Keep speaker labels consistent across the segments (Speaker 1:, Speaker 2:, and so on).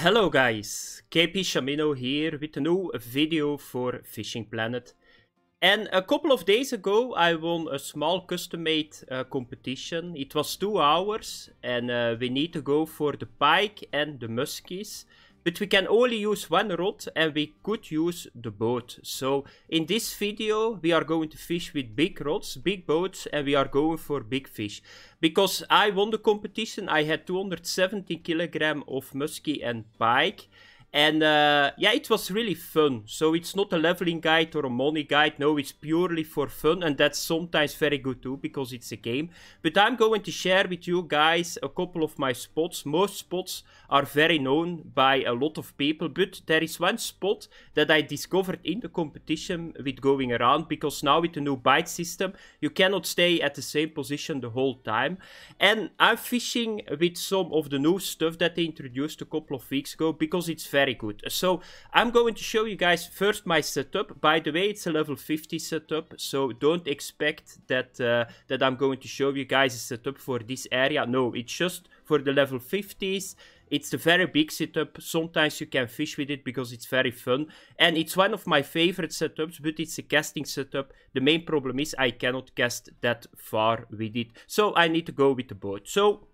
Speaker 1: Hello guys, KP Shamino here with a new video for Fishing Planet. And a couple of days ago I won a small custom made uh, competition. It was two hours and uh, we need to go for the pike and the muskies. But we can only use one rod and we could use the boat. So in this video we are going to fish with big rods, big boats and we are going for big fish. Because I won the competition, I had 270 kilogram of muskie and pike. And uh, yeah, it was really fun. So it's not a leveling guide or a money guide. No, it's purely for fun. And that's sometimes very good too because it's a game. But I'm going to share with you guys a couple of my spots. Most spots are very known by a lot of people. But there is one spot that I discovered in the competition with going around because now with the new bite system, you cannot stay at the same position the whole time. And I'm fishing with some of the new stuff that they introduced a couple of weeks ago because it's very very good. So I'm going to show you guys first my setup. By the way, it's a level 50 setup, so don't expect that, uh, that I'm going to show you guys a setup for this area. No, it's just for the level 50s. It's a very big setup. Sometimes you can fish with it because it's very fun. And it's one of my favorite setups, but it's a casting setup. The main problem is I cannot cast that far with it. So I need to go with the boat. So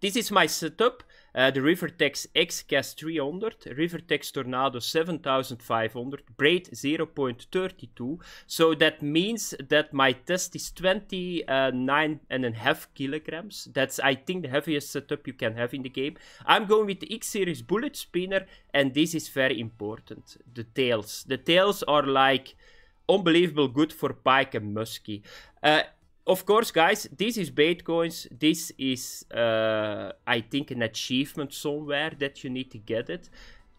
Speaker 1: this is my setup. Uh, eh, the Rivertex X 300, Rivertex Tornado 7500, braid 0.32. So that means that my test is 29 eh, and a half kilograms. That's, I think, the heaviest setup you can have in the game. I'm going with the X-Series bullet spinner, and this is very important. The tails. The tails are like unbelievable good for pike and muskie. Uh, of course, guys, this is Bitcoins. This is, uh, I think, an achievement somewhere that you need to get it.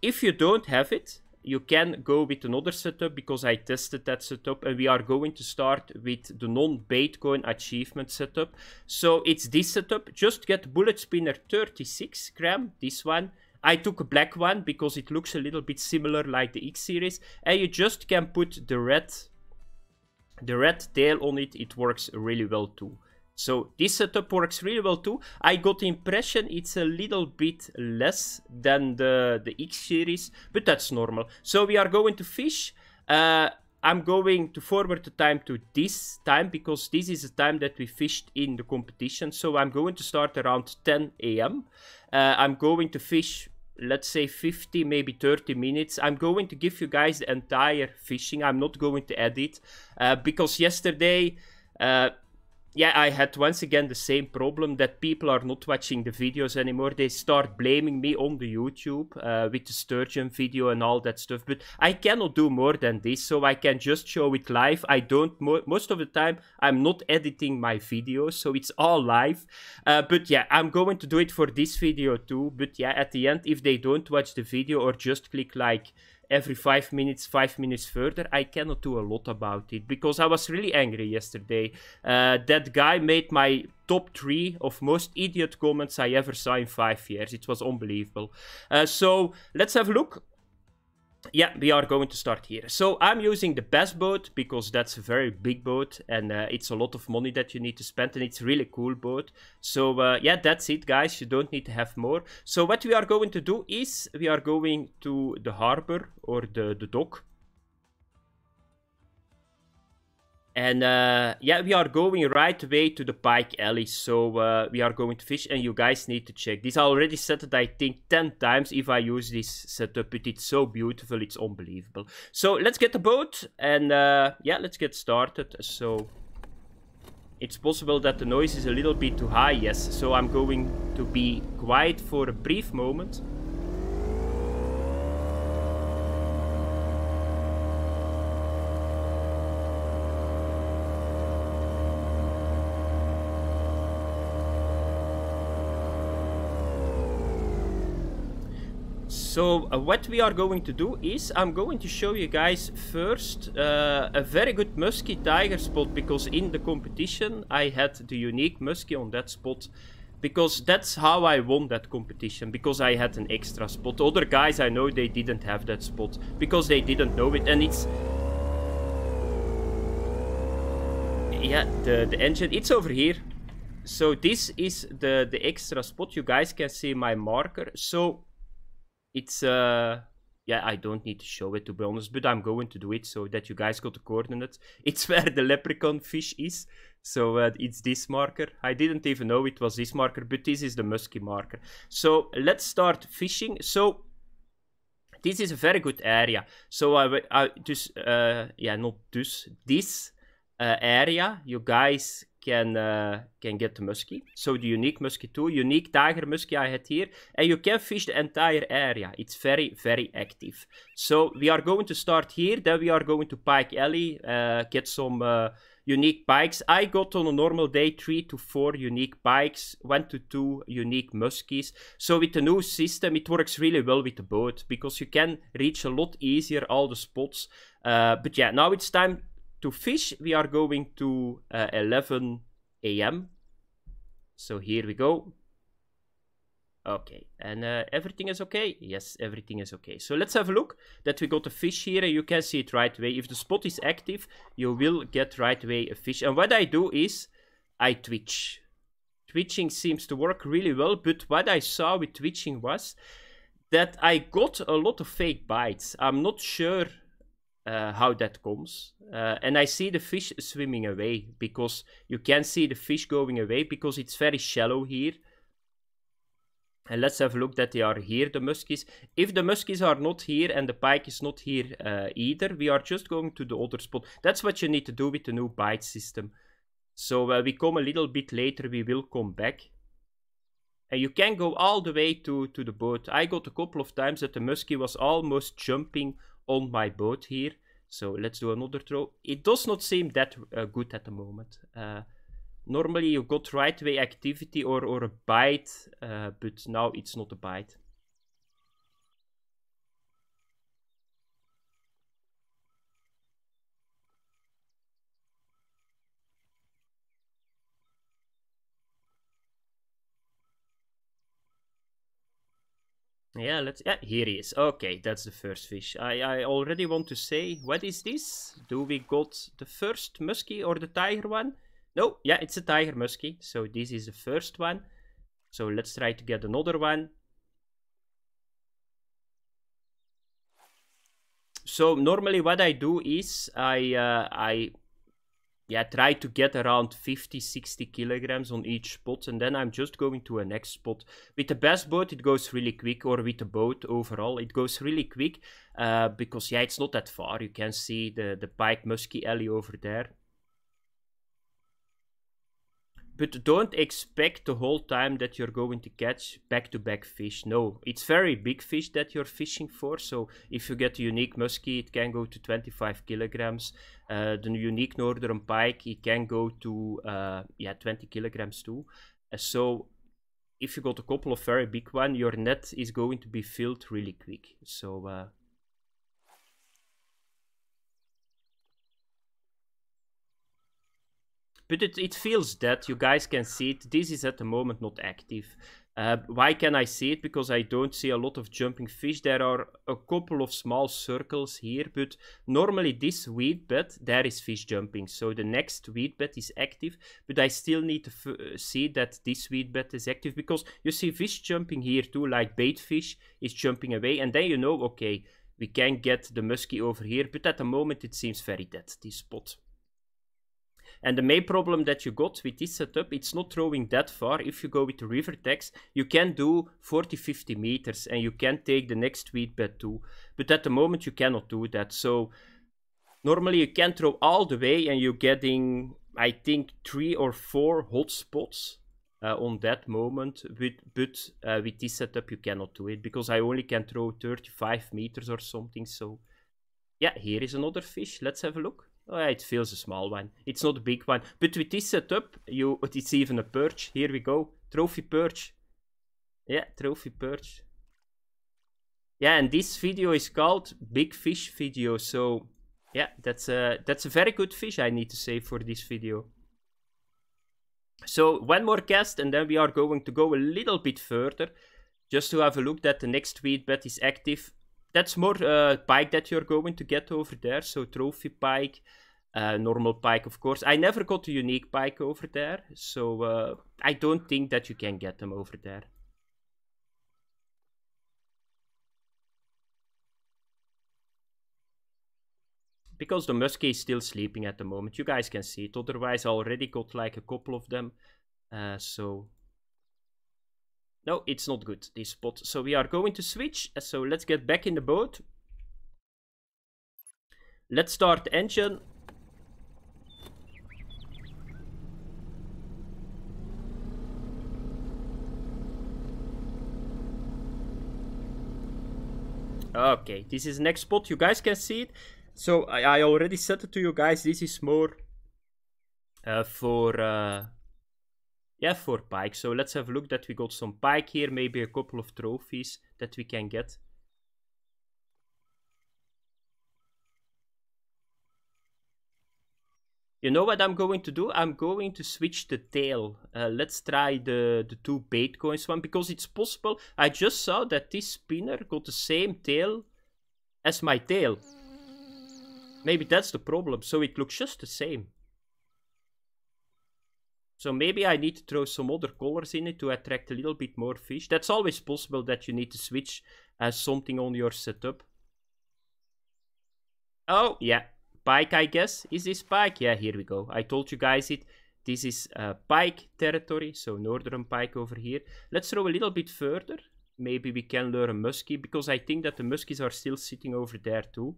Speaker 1: If you don't have it, you can go with another setup because I tested that setup and we are going to start with the non-Bitcoin achievement setup. So it's this setup. Just get Bullet Spinner 36 gram, this one. I took a black one because it looks a little bit similar like the X series and you just can put the red the red tail on it, it works really well too. So this setup works really well too. I got the impression it's a little bit less than the, the X series, but that's normal. So we are going to fish. Uh, I'm going to forward the time to this time because this is the time that we fished in the competition. So I'm going to start around 10 a.m. Uh, I'm going to fish let's say 50 maybe 30 minutes i'm going to give you guys the entire fishing i'm not going to edit uh, because yesterday uh, yeah, I had once again the same problem that people are not watching the videos anymore. They start blaming me on the YouTube uh, with the sturgeon video and all that stuff. But I cannot do more than this, so I can just show it live. I don't mo most of the time. I'm not editing my videos, so it's all live. Uh, but yeah, I'm going to do it for this video too. But yeah, at the end, if they don't watch the video or just click like every five minutes, five minutes further. I cannot do a lot about it because I was really angry yesterday. Uh, that guy made my top three of most idiot comments I ever saw in five years. It was unbelievable. Uh, so let's have a look yeah, we are going to start here. So I'm using the best boat because that's a very big boat and uh, it's a lot of money that you need to spend and it's really cool boat. So uh, yeah, that's it guys. You don't need to have more. So what we are going to do is we are going to the harbor or the, the dock And uh, yeah, we are going right away to the Pike Alley. So uh, we are going to fish and you guys need to check. These are already it, I think, 10 times if I use this setup. But it's so beautiful, it's unbelievable. So let's get the boat and uh, yeah, let's get started. So it's possible that the noise is a little bit too high, yes. So I'm going to be quiet for a brief moment. So uh, what we are going to do is I'm going to show you guys first uh, a very good musky tiger spot because in the competition I had the unique musky on that spot because that's how I won that competition because I had an extra spot. Other guys I know they didn't have that spot because they didn't know it and it's yeah the, the engine it's over here so this is the the extra spot you guys can see my marker so it's uh yeah, I don't need to show it to be honest, but I'm going to do it so that you guys got the coordinates. It's where the leprechaun fish is. So uh, it's this marker. I didn't even know it was this marker, but this is the musky marker. So let's start fishing. So this is a very good area. So I, I just, uh, yeah, not this, this uh, area. You guys can uh, can get the muskie. So the unique muskie too, unique tiger muskie I had here, and you can fish the entire area. It's very very active. So we are going to start here. Then we are going to Pike Alley, uh, get some uh, unique pikes. I got on a normal day three to four unique pikes, one to two unique muskies. So with the new system, it works really well with the boat because you can reach a lot easier all the spots. Uh, but yeah, now it's time to fish, we are going to uh, 11 a.m. So here we go. Okay, and uh, everything is okay? Yes, everything is okay. So let's have a look that we got a fish here and you can see it right away. If the spot is active, you will get right away a fish. And what I do is I twitch. Twitching seems to work really well, but what I saw with twitching was that I got a lot of fake bites. I'm not sure uh, how that comes. Uh, and I see the fish swimming away because you can see the fish going away because it's very shallow here. And let's have a look that they are here, the muskies. If the muskies are not here and the pike is not here uh, either, we are just going to the other spot. That's what you need to do with the new bite system. So uh, we come a little bit later, we will come back. And you can go all the way to, to the boat. I got a couple of times that the muskie was almost jumping on my boat here. So let's do another throw. It does not seem that uh, good at the moment. Uh, normally you got right way activity or, or a bite, uh, but now it's not a bite. Yeah, let's. Yeah, here he is. Okay, that's the first fish. I, I already want to say, what is this? Do we got the first muskie or the tiger one? No, yeah, it's a tiger muskie. So this is the first one. So let's try to get another one. So normally what I do is I uh, I yeah, try to get around 50, 60 kilograms on each spot. And then I'm just going to a next spot. With the best boat, it goes really quick, or with the boat overall, it goes really quick. Uh, because, yeah, it's not that far. You can see the, the Pike Muskie Alley over there but don't expect the whole time that you're going to catch back to back fish. No, it's very big fish that you're fishing for. So if you get a unique muskie, it can go to 25 kilograms. Uh, the unique northern pike, it can go to uh, yeah 20 kilograms too. Uh, so if you got a couple of very big one, your net is going to be filled really quick. So uh, But it, it feels dead. You guys can see it. This is at the moment not active. Uh, why can I see it? Because I don't see a lot of jumping fish. There are a couple of small circles here, but normally this weed bed, there is fish jumping. So the next weed bed is active, but I still need to uh, see that this weed bed is active because you see fish jumping here too, like bait fish is jumping away. And then you know, okay, we can get the muskie over here, but at the moment it seems very dead, this spot. And the main problem that you got with this setup, it's not throwing that far. If you go with the river text, you can do 40, 50 meters and you can take the next weed bed too. But at the moment you cannot do that. So normally you can throw all the way and you're getting, I think, three or four hot spots. Uh, on that moment, with, but uh, with this setup you cannot do it because I only can throw 35 meters or something. So yeah, here is another fish. Let's have a look it feels a small one. It's not a big one. But with this setup, you it's even a perch. Here we go. Trophy perch. Yeah, trophy perch. Yeah, and this video is called Big Fish Video. So yeah, that's a, that's a very good fish I need to say for this video. So one more cast and then we are going to go a little bit further. Just to have a look that the next weed bed is active that's more uh, bike that you're going to get over there. So trophy bike, uh, normal bike, of course. I never got a unique bike over there, so uh, I don't think that you can get them over there. Because the muskie is still sleeping at the moment. You guys can see it. Otherwise, I already got like a couple of them. Uh, so no, it's not good, this spot. So we are going to switch. So let's get back in the boat. Let's start engine. Okay, this is next spot. You guys can see it. So I, I already said it to you guys. This is more uh, for... Uh, yeah, for pike. So let's have a look that we got some pike here, maybe a couple of trophies that we can get. You know what I'm going to do? I'm going to switch the tail. Uh, let's try the, the two bait coins one because it's possible. I just saw that this spinner got the same tail as my tail. Maybe that's the problem. So it looks just the same. So maybe I need to throw some other colors in it to attract a little bit more fish. That's always possible that you need to switch as something on your setup. Oh, yeah. Pike, I guess. Is this pike? Yeah, here we go. I told you guys it. This is uh, pike territory, so northern pike over here. Let's throw a little bit further. Maybe we can lure a muskie, because I think that the muskies are still sitting over there too.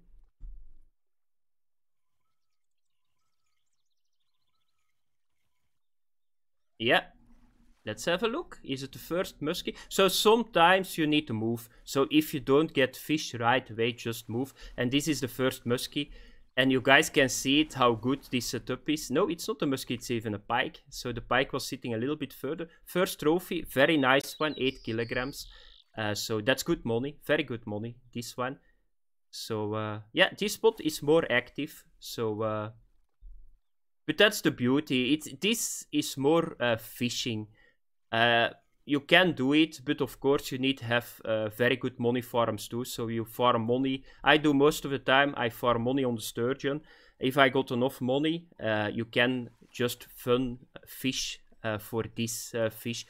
Speaker 1: Yeah. Let's have a look. Is it the first muskie? So sometimes you need to move. So if you don't get fish right away, just move. And this is the first muskie. And you guys can see it, how good this setup is. No, it's not a muskie, it's even a pike. So the pike was sitting a little bit further. First trophy, very nice one, 8 kilograms. Uh, so that's good money, very good money, this one. So uh, yeah, this spot is more active. So uh, but that's the beauty. It's this is more uh, fishing. Uh, you can do it, but of course you need to have uh, very good money farms too. So you farm money. I do most of the time. I farm money on the sturgeon. If I got enough money, uh, you can just fun uh, fish uh, for this fish.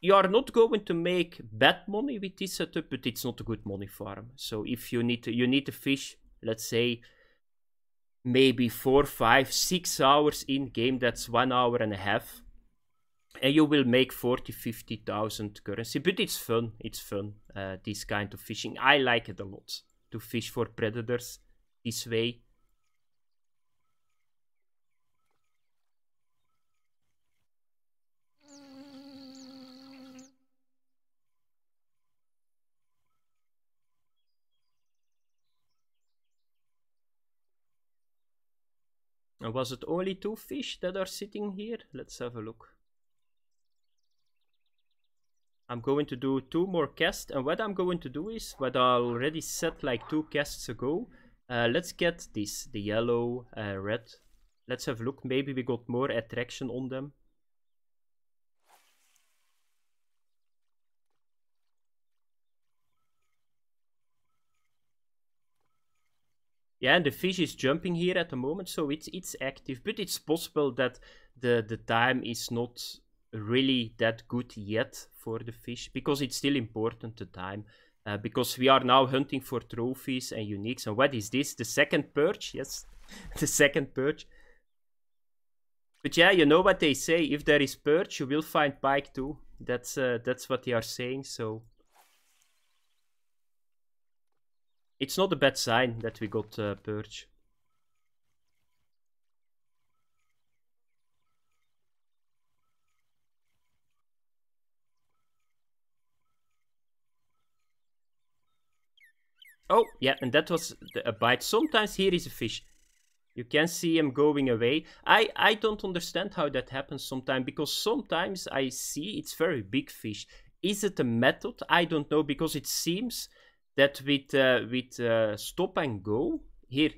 Speaker 1: You are not going to make bad money with this setup, but it's not a good money farm. So if you need to, you need to fish, let's say maybe four, five, six hours in game. That's one hour and a half. And you will make 40, 50,000 currency. But it's fun. It's fun. Uh, this kind of fishing. I like it a lot to fish for predators this way. Was it only two fish that are sitting here? Let's have a look. I'm going to do two more casts and what I'm going to do is what I already said like two casts ago. Uh, let's get this, the yellow, uh, red. Let's have a look, maybe we got more attraction on them. Yeah, and the fish is jumping here at the moment, so it's it's active. But it's possible that the, the time is not really that good yet for the fish, because it's still important, the time. Uh, because we are now hunting for trophies and uniques. And what is this? The second perch, Yes, the second perch. But yeah, you know what they say. If there is perch, you will find pike too. That's uh, that's what they are saying. So It's not a bad sign that we got uh, Purge. Oh, yeah, and that was the, a bite. Sometimes here is a fish. You can see him going away. I, I don't understand how that happens sometimes, because sometimes I see it's very big fish. Is it a method? I don't know, because it seems that with uh, with uh, stop and go here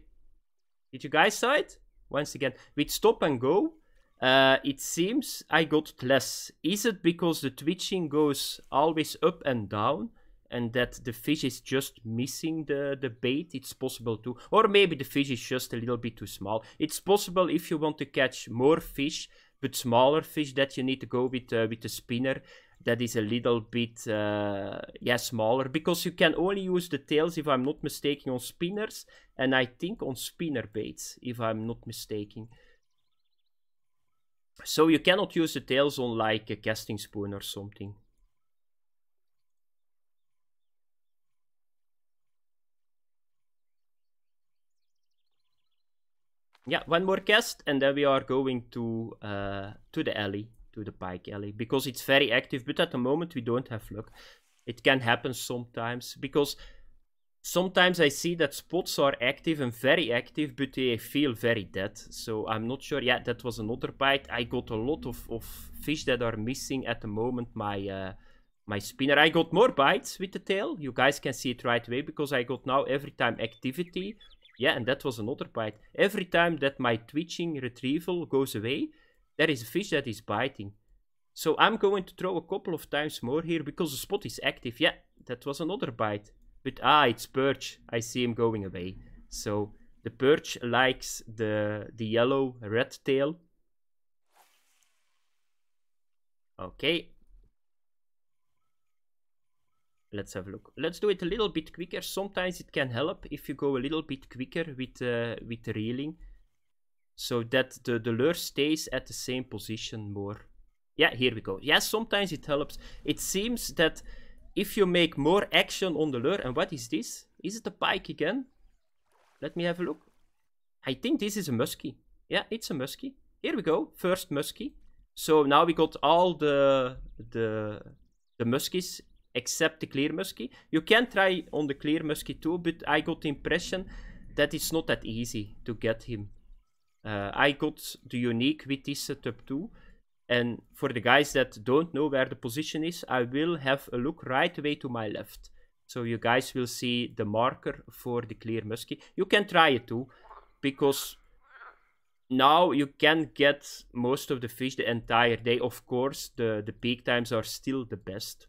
Speaker 1: did you guys saw it once again with stop and go uh, it seems i got less is it because the twitching goes always up and down and that the fish is just missing the, the bait it's possible to or maybe the fish is just a little bit too small it's possible if you want to catch more fish but smaller fish that you need to go with uh, with the spinner that is a little bit uh, yeah smaller because you can only use the tails if I'm not mistaken on spinners and I think on spinner baits if I'm not mistaken. So you cannot use the tails on like a casting spoon or something. Yeah, one more cast and then we are going to uh, to the alley to the Pike Alley because it's very active, but at the moment we don't have luck. It can happen sometimes because sometimes I see that spots are active and very active, but they feel very dead. So I'm not sure. Yeah, that was another bite. I got a lot of, of fish that are missing at the moment. My uh, my spinner. I got more bites with the tail. You guys can see it right away because I got now every time activity. Yeah, and that was another bite. Every time that my twitching retrieval goes away, there is a fish that is biting. So I'm going to throw a couple of times more here because the spot is active. Yeah, that was another bite. But ah, it's perch. I see him going away. So the perch likes the, the yellow red tail. Okay. Let's have a look. Let's do it a little bit quicker. Sometimes it can help if you go a little bit quicker with, uh, with the reeling so that the, the lure stays at the same position more. Yeah, here we go. Yes, yeah, sometimes it helps. It seems that if you make more action on the lure, and what is this? Is it a pike again? Let me have a look. I think this is a muskie. Yeah, it's a muskie. Here we go, first muskie. So now we got all the the the muskies except the clear muskie. You can try on the clear muskie too, but I got the impression that it's not that easy to get him. I got the unique with this setup too. And for the guys that don't know where the position is, I will have a look right away to my left. So you guys will see the marker for the clear muskie. You can try it too, because now you can get most of the fish the entire day. Of course, the, the peak times are still the best.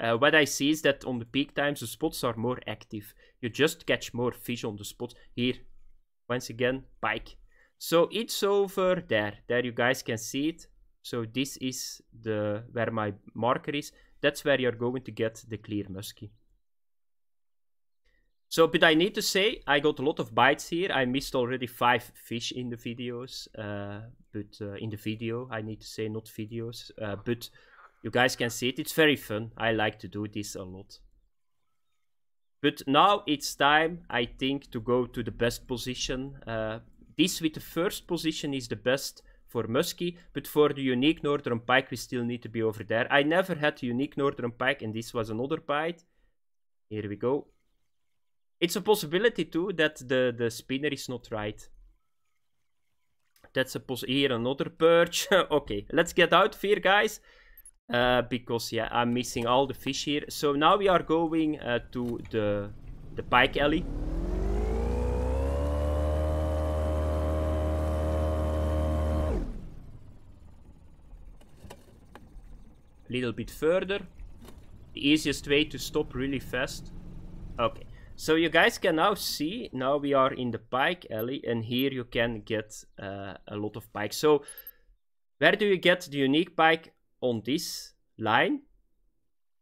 Speaker 1: Uh, what I see is that on the peak times, the spots are more active. You just catch more fish on the spots. Here, once again, pike. So it's over there. There you guys can see it. So this is the where my marker is. That's where you're going to get the clear muskie. So, but I need to say, I got a lot of bites here. I missed already five fish in the videos. Uh, but uh, in the video, I need to say not videos. Uh, but you guys can see it. It's very fun. I like to do this a lot. But now it's time, I think, to go to the best position. Uh, is with the first position is the best for muskie, but for the unique northern pike, we still need to be over there. I never had the unique northern pike, and this was another bite. Here we go. It's a possibility too that the, the spinner is not right. That's a pos here another perch. okay, let's get out of here, guys. Uh, because yeah, I'm missing all the fish here. So now we are going uh, to the the pike alley. little bit further. The easiest way to stop really fast. Okay, so you guys can now see, now we are in the pike alley and here you can get uh, a lot of pikes. So where do you get the unique pike on this line?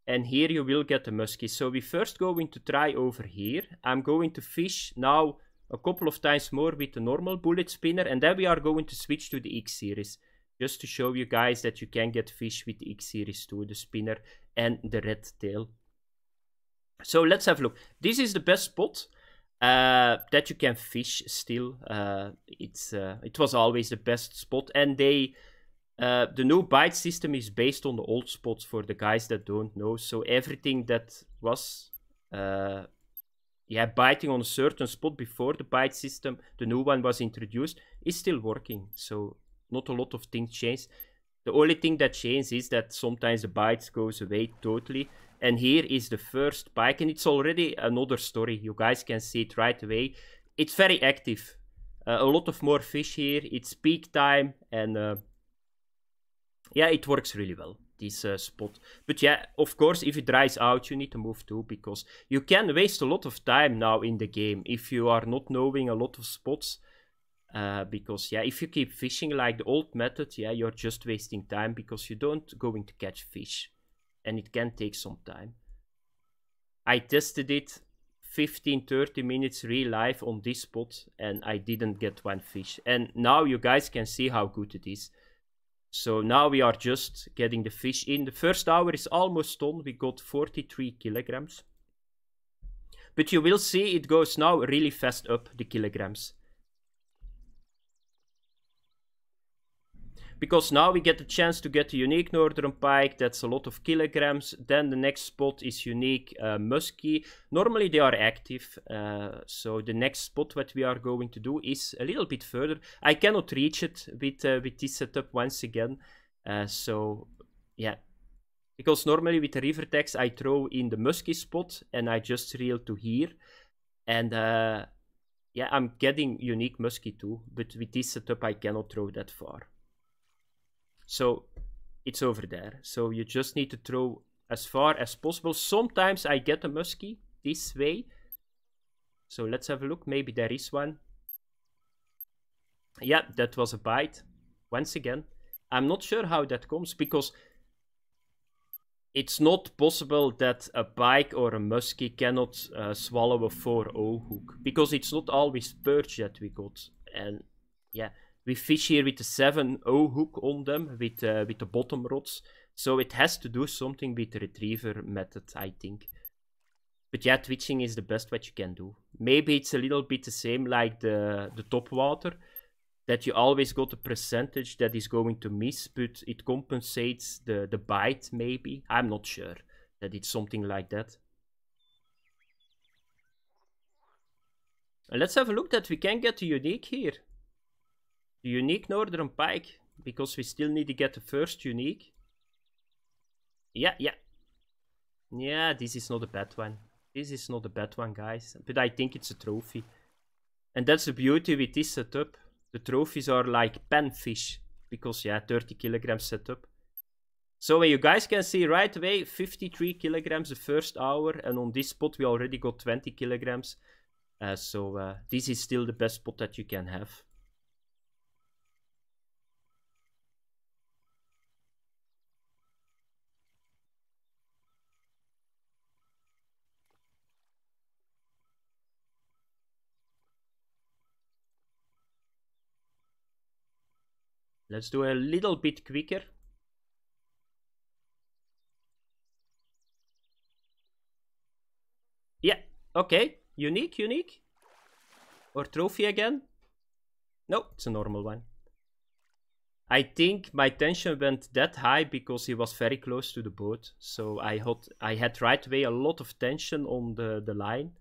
Speaker 1: And here you will get the muskie. So we first going to try over here. I'm going to fish now a couple of times more with the normal bullet spinner and then we are going to switch to the X series just to show you guys that you can get fish with the X-Series 2, the spinner and the red tail. So let's have a look. This is the best spot uh, that you can fish still. Uh, it's uh, It was always the best spot and they... Uh, the new bite system is based on the old spots for the guys that don't know. So everything that was uh, yeah, biting on a certain spot before the bite system, the new one was introduced, is still working. So not a lot of things change. The only thing that changes is that sometimes the bites goes away totally. And here is the first bite, and it's already another story. You guys can see it right away. It's very active. Uh, a lot of more fish here. It's peak time, and uh, yeah, it works really well this uh, spot. But yeah, of course, if it dries out, you need to move too, because you can waste a lot of time now in the game if you are not knowing a lot of spots uh, because yeah if you keep fishing like the old method yeah you're just wasting time because you don't going to catch fish and it can take some time i tested it 15 30 minutes real life on this spot and i didn't get one fish and now you guys can see how good it is so now we are just getting the fish in the first hour is almost done we got 43 kilograms but you will see it goes now really fast up the kilograms because now we get the chance to get a unique northern pike that's a lot of kilograms then the next spot is unique uh, muskie normally they are active uh, so the next spot what we are going to do is a little bit further i cannot reach it with uh, with this setup once again uh, so yeah because normally with the river tax i throw in the muskie spot and i just reel to here and uh, yeah, I'm getting unique muskie too, but with this setup I cannot throw that far. So it's over there. So you just need to throw as far as possible. Sometimes I get a muskie this way. So let's have a look. Maybe there is one. Yeah, that was a bite. Once again, I'm not sure how that comes because it's not possible that a bike or a muskie cannot uh, swallow a 4-0 hook because it's not always perch that we got. And yeah, we fish here with the 7-0 hook on them, with, uh, with the bottom rods. So it has to do something with the retriever method, I think. But yeah, twitching is the best what you can do. Maybe it's a little bit the same like the, the top water, that you always got a percentage that is going to miss, but it compensates the, the bite maybe. I'm not sure that it's something like that. And let's have a look that we can get a unique here the unique northern pike because we still need to get the first unique. Yeah, yeah. Yeah, this is not a bad one. This is not a bad one, guys. But I think it's a trophy. And that's the beauty with this setup. The trophies are like panfish. Because, yeah, 30 kilograms setup. So you guys can see right away, 53 kilograms the first hour. And on this spot, we already got 20 kilograms. Uh, so uh, this is still the best spot that you can have. Let's do a little bit quicker. Yeah, okay. Unique, unique. Or trophy again. No, it's a normal one. I think my tension went that high because he was very close to the boat. So I had, I had right away a lot of tension on the, the line.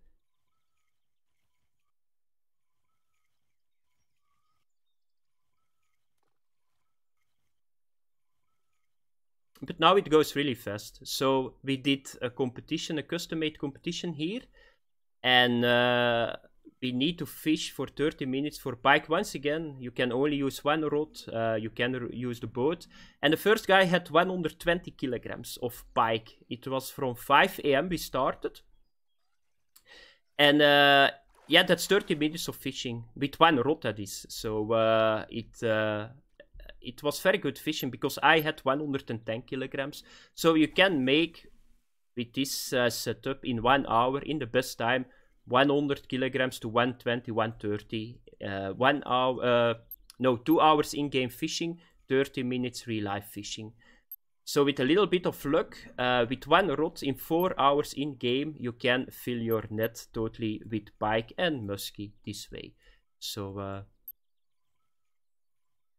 Speaker 1: but now it goes really fast. So we did a competition, a custom-made competition here, and uh, we need to fish for 30 minutes for pike. Once again, you can only use one rod. Uh, you can use the boat. And the first guy had 120 kilograms of pike. It was from 5 a.m. we started, and uh, yeah, that's 30 minutes of fishing with one rod. That is so uh, it uh, it was very good fishing because I had 110 kilograms. So you can make with this uh, setup in one hour in the best time 100 kilograms to 120, 130. Uh, one hour, uh, no, two hours in-game fishing, 30 minutes real-life fishing. So with a little bit of luck, uh, with one rod in four hours in game, you can fill your net totally with pike and muskie this way. So uh,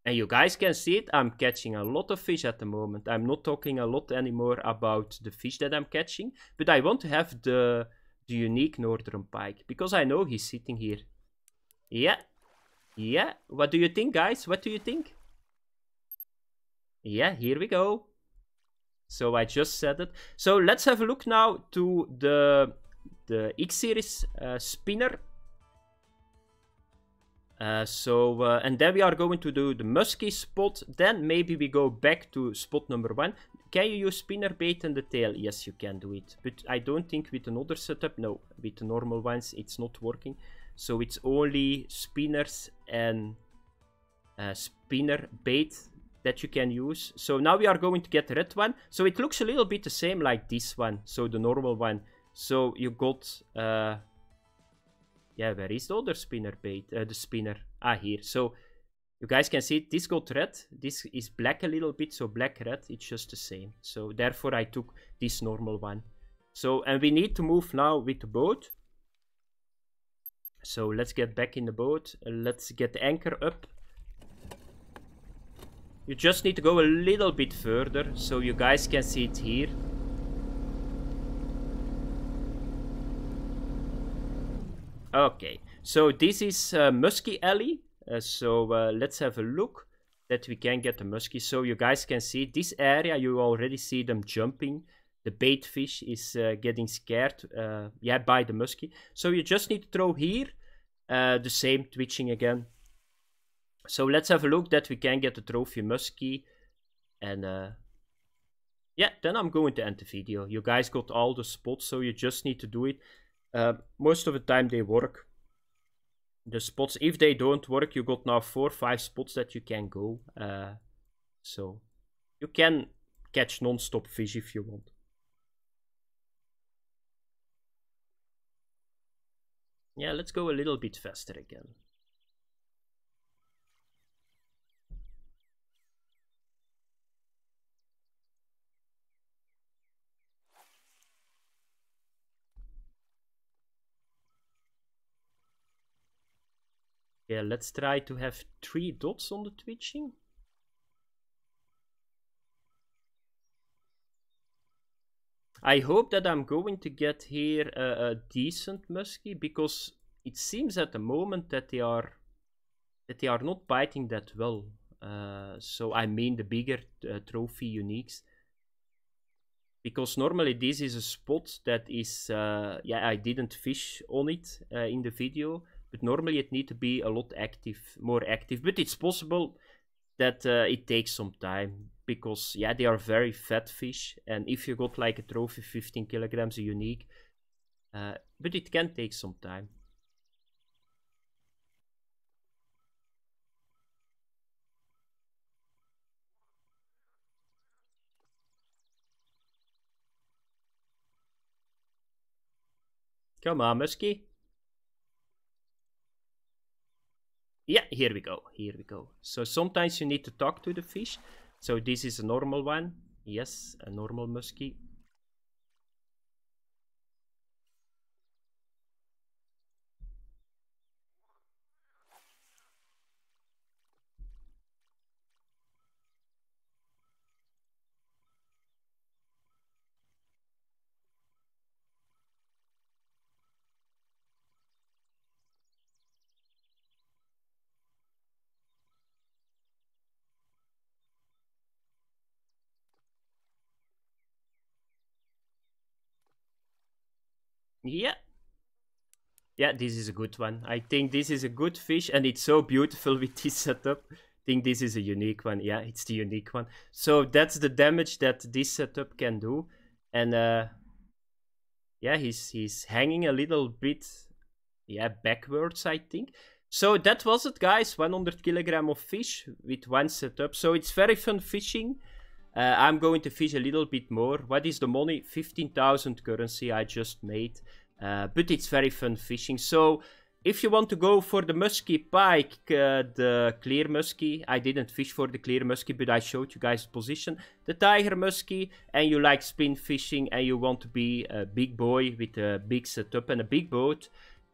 Speaker 1: and you guys can see it, I'm catching a lot of fish at the moment. I'm not talking a lot anymore about the fish that I'm catching, but I want to have the, the unique northern pike because I know he's sitting here. Yeah, yeah. What do you think, guys? What do you think? Yeah, here we go. So I just said it. So let's have a look now to the the X-Series uh, spinner uh, so, uh, and then we are going to do the musky spot. Then maybe we go back to spot number one. Can you use spinner bait and the tail? Yes, you can do it. But I don't think with another setup, no. With the normal ones, it's not working. So it's only spinners and uh, spinner bait that you can use. So now we are going to get red one. So it looks a little bit the same like this one. So the normal one. So you got uh, yeah, where is the other spinner bait? Uh, the spinner. Ah, here. So you guys can see this got red. This is black a little bit, so black red. It's just the same. So therefore I took this normal one. So and we need to move now with the boat. So let's get back in the boat. Let's get the anchor up. You just need to go a little bit further so you guys can see it here. Okay, so this is uh, Musky Alley. Uh, so uh, let's have a look that we can get the musky. So you guys can see this area, you already see them jumping. The bait fish is uh, getting scared, uh, yeah, by the musky. So you just need to throw here, uh, the same twitching again. So let's have a look that we can get the trophy musky. And yeah, then I'm going to end the video. You guys got all the spots, so you just need to do it. Eh, most of the time they work. The spots, if they don't work, you got now four, five spots that you can go. Uh, so you can catch non-stop fish if you want. Yeah, let's go a little bit faster again. Yeah, let's try to have three dots on the twitching. I hope that I'm going to get here a, a decent muskie because it seems at the moment that they are that they are not biting that well. Uh, so I mean the bigger uh, trophy uniques because normally this is a spot that is uh, yeah I didn't fish on it uh, in the video but normally it need to be a lot active, more active. But it's possible that uh, it takes some time because yeah, they are very fat fish, and if you got like a trophy 15 kilograms a unique, uh, but it can take some time. Come on, Muskie. Yeah, here we go. Here we go. So sometimes you need to talk to the fish. So this is a normal one. Yes, a normal muskie. Yeah. Yeah, this is a good one. I think this is a good fish and it's so beautiful with this setup. I think this is a unique one. Yeah, it's the unique one. So that's the damage that this setup can do. And uh, yeah, he's, he's hanging a little bit yeah, backwards, I think. So that was it, guys. 100 kilogram of fish with one setup. So it's very fun fishing. Uh, I'm going to fish a little bit more. What is the money? 15,000 currency I just made. Uh, but it's very fun fishing. So if you want to go for the musky pike, uh, the clear musky, I didn't fish for the clear musky, but I showed you guys the position. The tiger musky, and you like spin fishing and you want to be a big boy with a big setup and a big boat,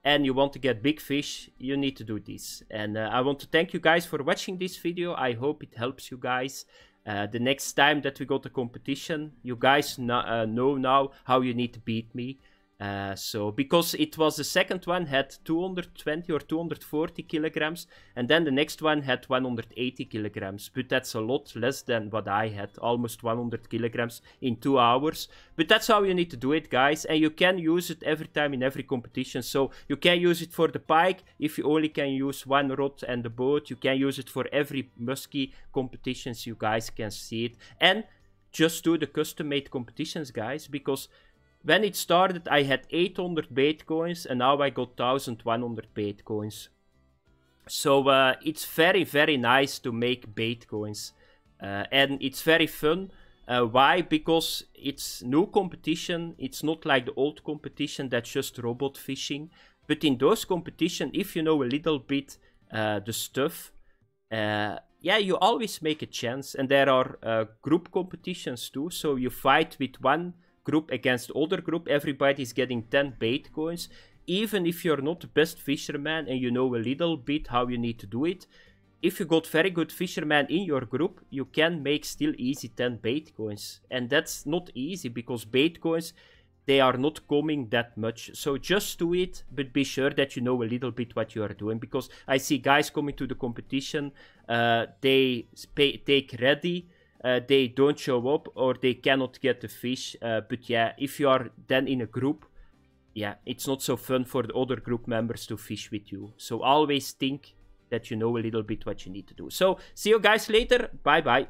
Speaker 1: and you want to get big fish, you need to do this. And uh, I want to thank you guys for watching this video. I hope it helps you guys. Uh, the next time that we go to competition, you guys uh, know now how you need to beat me. Uh, so because it was the second one had 220 or 240 kilograms and then the next one had 180 kilograms but that's a lot less than what i had almost 100 kilograms in two hours but that's how you need to do it guys and you can use it every time in every competition so you can use it for the pike if you only can use one rod and the boat you can use it for every muskie competitions you guys can see it and just do the custom made competitions guys because when it started, I had 800 Bitcoins, and now I got 1100 Bitcoins. So uh, it's very, very nice to make Bitcoins. Uh, and it's very fun. Uh, why? Because it's new competition. It's not like the old competition that's just robot fishing. But in those competitions, if you know a little bit uh, the stuff, uh, yeah, you always make a chance. And there are uh, group competitions too. So you fight with one group against older group, everybody's getting 10 bait coins. Even if you're not the best fisherman and you know a little bit how you need to do it, if you got very good fisherman in your group, you can make still easy 10 bait coins. And that's not easy because bait coins, they are not coming that much. So just do it, but be sure that you know a little bit what you are doing. Because I see guys coming to the competition, uh, they take ready, uh, they don't show up or they cannot get the fish. Uh, but yeah, if you are then in a group, yeah, it's not so fun for the other group members to fish with you. So always think that you know a little bit what you need to do. So see you guys later. Bye bye.